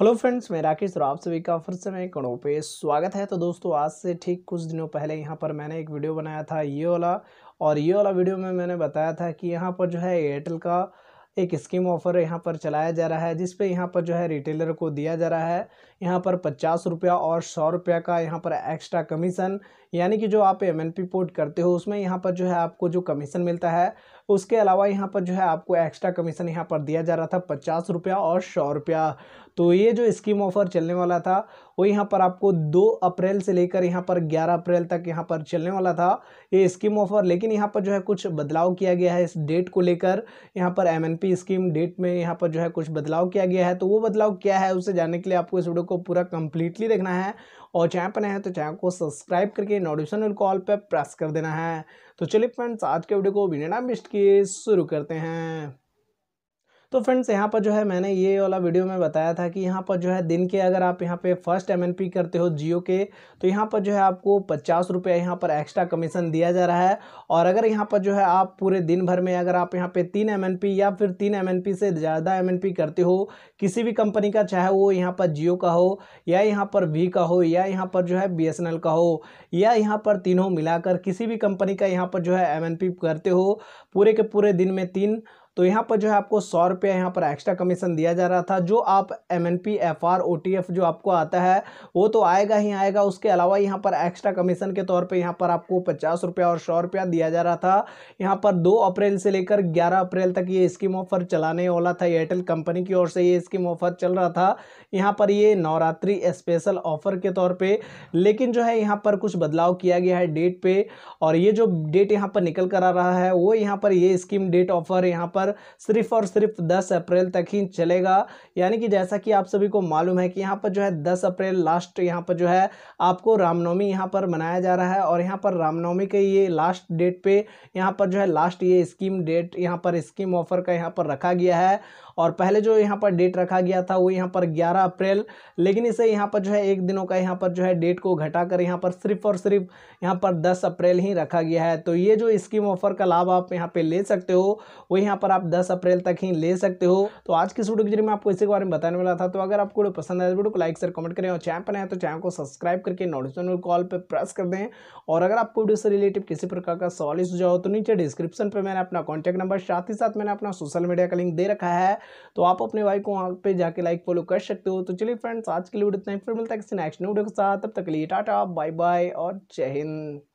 hello friends मैं राकेश और आप सभी का फिर से मैं कणों पे स्वागत है तो दोस्तों आज से ठीक कुछ दिनों पहले यहाँ पर मैंने एक वीडियो बनाया था ये वाला और ये वाला वीडियो में मैंने बताया था कि यहाँ पर जो है एयरटेल का एक स्कीम ऑफर यहाँ पर चलाया जा रहा है जिस पे यहाँ पर जो है रिटेलर को दिया जा रहा है यहाँ पर पचास रुपया और सौ का यहाँ पर एक्स्ट्रा कमीशन यानी कि जो आप एम पोर्ट करते हो उसमें यहाँ पर जो है आपको जो कमीशन मिलता है उसके अलावा यहाँ पर जो है आपको एक्स्ट्रा कमीशन यहाँ पर दिया जा रहा था पचास रुपया और सौ रुपया तो ये जो स्कीम ऑफर चलने वाला था वो यहाँ पर आपको दो अप्रैल से लेकर यहाँ पर ग्यारह अप्रैल तक यहाँ पर चलने वाला था ये स्कीम ऑफर लेकिन यहाँ पर जो है कुछ बदलाव किया गया है इस डेट को लेकर यहाँ पर एम स्कीम डेट में यहाँ पर जो है कुछ बदलाव किया गया है तो वो बदलाव क्या है उसे जानने के लिए आपको इस वीडियो को पूरा कम्प्लीटली देखना है और चैनल पर नए हैं तो चैनल को सब्सक्राइब करके नोटिफिकेशन और कॉल पर प्रेस कर देना है तो चलिए फ्रेंड्स आज के वीडियो को बिना मिस्ट किए शुरू करते हैं तो फ्रेंड्स यहाँ पर जो है मैंने ये वाला वीडियो में बताया था कि यहाँ पर जो है दिन के अगर आप यहाँ पे फर्स्ट एम करते हो जियो के तो यहाँ पर जो है आपको पचास रुपया यहाँ पर एक्स्ट्रा कमीशन दिया जा रहा है और अगर यहाँ पर जो है आप पूरे दिन भर में अगर आप यहाँ पे तीन एम या फिर तीन एम से ज़्यादा एम करते हो किसी भी कंपनी का चाहे वो यहाँ पर जियो का हो या यहाँ पर वी का हो या यहाँ पर जो है बी का हो या यहाँ पर तीनों मिलाकर किसी भी कंपनी का यहाँ पर जो है एम करते हो पूरे के पूरे दिन में तीन तो यहाँ पर जो है आपको सौ रुपया यहाँ पर एक्स्ट्रा कमीशन दिया जा रहा था जो आप M N P F R O T F जो आपको आता है वो तो आएगा ही आएगा उसके अलावा यहाँ पर एक्स्ट्रा कमीशन के तौर पर यहाँ पर आपको पचास रुपया और सौ रुपया दिया जा रहा था यहाँ पर दो अप्रैल से लेकर ग्यारह अप्रैल तक ये स्कीम ऑफर चलाने वाला था एयरटेल कंपनी की ओर से ये स्कीम ऑफर चल रहा था यहाँ पर ये नवरात्रि स्पेशल ऑफर के तौर पर लेकिन जो है यहाँ पर कुछ बदलाव किया गया है डेट पे और ये जो डेट यहाँ पर निकल कर आ रहा है वो यहाँ पर ये स्कीम डेट ऑफर यहाँ पर सिर्फ और सिर्फ दस अप्रैल तक ही चलेगा यानी कि जैसा कि आप सभी को मालूम है कि यहाँ पर जो है दस अप्रैल लास्ट यहाँ पर जो है आपको रामनवमी यहाँ पर मनाया जा रहा है और यहाँ पर रामनवमी के ये लास्ट डेट पे यहाँ पर जो है लास्ट ये स्कीम डेट यहाँ पर स्कीम ऑफर का यहाँ पर रखा गया है और पहले जो यहाँ पर डेट रखा गया था वो यहाँ पर 11 अप्रैल लेकिन इसे यहाँ पर जो है एक दिनों का यहाँ पर जो है डेट को घटाकर यहाँ पर सिर्फ और सिर्फ यहाँ पर 10 अप्रैल ही रखा गया है तो ये जो स्कीम ऑफर का लाभ आप यहाँ पे ले सकते हो वो यहाँ पर ऑफर आप 10 अप्रैल तक ही ले सकते हो तो आज की वीडियो के जरिए मैं आपको इसी के बारे में बताने वाला था तो अगर आपको वीडियो पसंद आए तो वीडियो को लाइक सर कमेंट करें और चैनल पर आए तो चैनल को सब्सक्राइब करके नोटिफिकेशन कॉल पर प्रेस कर दें और अगर आपको वीडियो से रिलेटेड किसी प्रकार का सवाल सुझाव हो तो नीचे डिस्क्रिप्शन पर मैंने अपना कॉन्टैक्ट नंबर साथ ही साथ मैंने अपना सोशल मीडिया का लिंक दे रखा है तो आप अपने भाई को वहाँ पर जाकर लाइक फॉलो कर सकते हो तो चलिए फ्रेंड्स आज के लिए वीडियो इतना ही फिर मिलता है किसी नेक्स्ट वीडियो के साथ तब तक लिए टाटा बाय बाय और जय हिंद